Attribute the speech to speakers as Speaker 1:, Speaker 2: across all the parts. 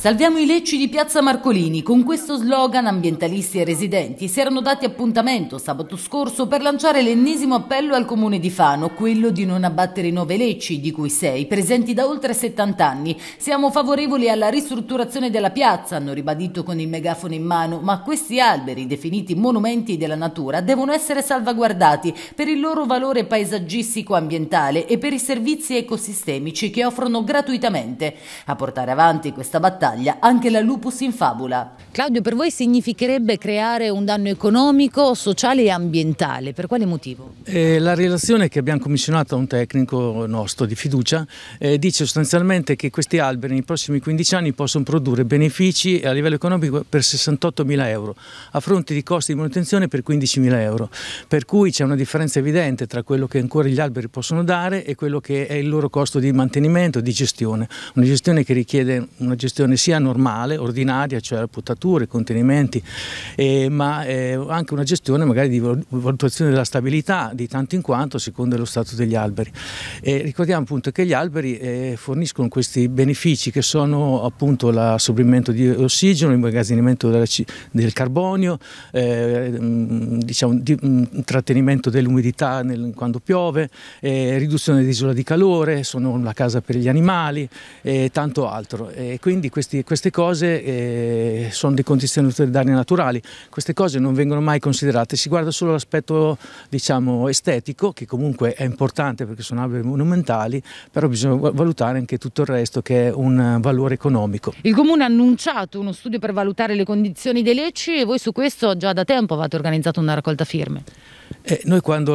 Speaker 1: Salviamo i lecci di Piazza Marcolini. Con questo slogan ambientalisti e residenti si erano dati appuntamento sabato scorso per lanciare l'ennesimo appello al comune di Fano, quello di non abbattere i nove lecci, di cui sei presenti da oltre 70 anni. Siamo favorevoli alla ristrutturazione della piazza, hanno ribadito con il megafono in mano, ma questi alberi, definiti monumenti della natura, devono essere salvaguardati per il loro valore paesaggistico ambientale e per i servizi ecosistemici che offrono gratuitamente. A portare avanti questa battaglia battaglia anche la Lupus in fabula. Claudio, per voi significherebbe creare un danno economico, sociale e ambientale, per quale motivo?
Speaker 2: Eh, la relazione che abbiamo commissionato a un tecnico nostro di fiducia eh, dice sostanzialmente che questi alberi nei prossimi 15 anni possono produrre benefici a livello economico per 68 mila euro, a fronte di costi di manutenzione per 15 mila euro, per cui c'è una differenza evidente tra quello che ancora gli alberi possono dare e quello che è il loro costo di mantenimento, di gestione, una gestione che richiede una gestione sia normale, ordinaria, cioè la potatura, strutture, contenimenti, eh, ma eh, anche una gestione magari di valutazione della stabilità di tanto in quanto secondo lo stato degli alberi. Eh, ricordiamo appunto che gli alberi eh, forniscono questi benefici che sono appunto l'assorbimento di ossigeno, l'immagazzinamento del carbonio, eh, mm, diciamo, di, mh, mm, trattenimento dell'umidità quando piove, eh, riduzione dell'isola di calore, sono la casa per gli animali e tanto altro. quindi questi, queste cose sono sono dei condizioni autoritarie naturali. Queste cose non vengono mai considerate, si guarda solo l'aspetto diciamo, estetico, che comunque è importante perché sono alberi monumentali, però bisogna valutare anche tutto il resto che è un valore economico.
Speaker 1: Il Comune ha annunciato uno studio per valutare le condizioni dei leci e voi su questo già da tempo avete organizzato una raccolta firme.
Speaker 2: Eh, noi quando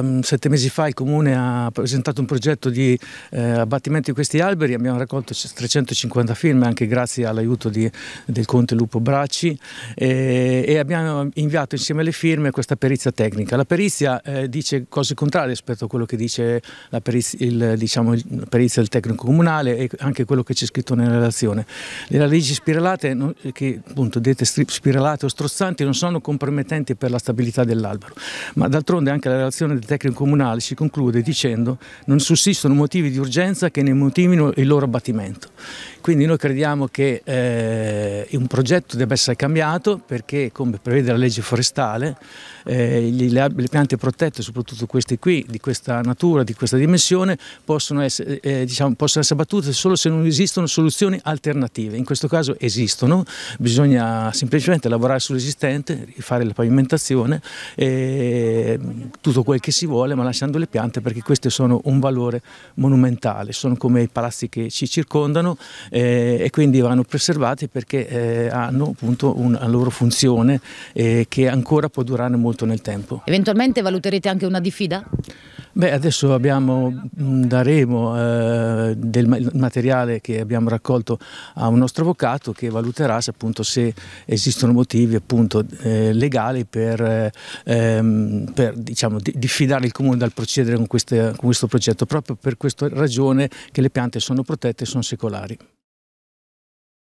Speaker 2: um, sette mesi fa il Comune ha presentato un progetto di eh, abbattimento di questi alberi abbiamo raccolto 350 firme anche grazie all'aiuto del Conte Lupo Bracci eh, e abbiamo inviato insieme alle firme questa perizia tecnica. La perizia eh, dice cose contrarie rispetto a quello che dice la perizia, il, diciamo, il perizia del tecnico comunale e anche quello che c'è scritto nella relazione. Le radici spiralate, che appunto dette spiralate o strozzanti, non sono compromettenti per la stabilità dell'albero ma d'altronde anche la relazione del tecnico comunale si conclude dicendo non sussistono motivi di urgenza che ne motivino il loro abbattimento. Quindi noi crediamo che eh, un progetto debba essere cambiato perché, come prevede la legge forestale, eh, le, le, piante protette, soprattutto queste qui, di questa natura, di questa dimensione, possono essere, eh, diciamo, possono essere abbattute solo se non esistono soluzioni alternative. In questo caso esistono, bisogna semplicemente lavorare sull'esistente, fare la pavimentazione. Eh, Ehm, tutto quel che si vuole, ma lasciando le piante perché queste sono un valore monumentale, sono come i palazzi che ci circondano eh, e quindi vanno preservati perché eh, hanno appunto una loro funzione eh, che ancora può durare molto nel tempo.
Speaker 1: Eventualmente valuterete anche una diffida?
Speaker 2: Beh, adesso abbiamo, mm, daremo eh, del materiale che abbiamo raccolto a un nostro avvocato che valuterà se, appunto, se esistono motivi appunto, eh, legali per, eh, ehm, per diciamo, diffidare il Comune dal procedere con, queste, con questo progetto, proprio per questa ragione che le piante sono protette e sono secolari.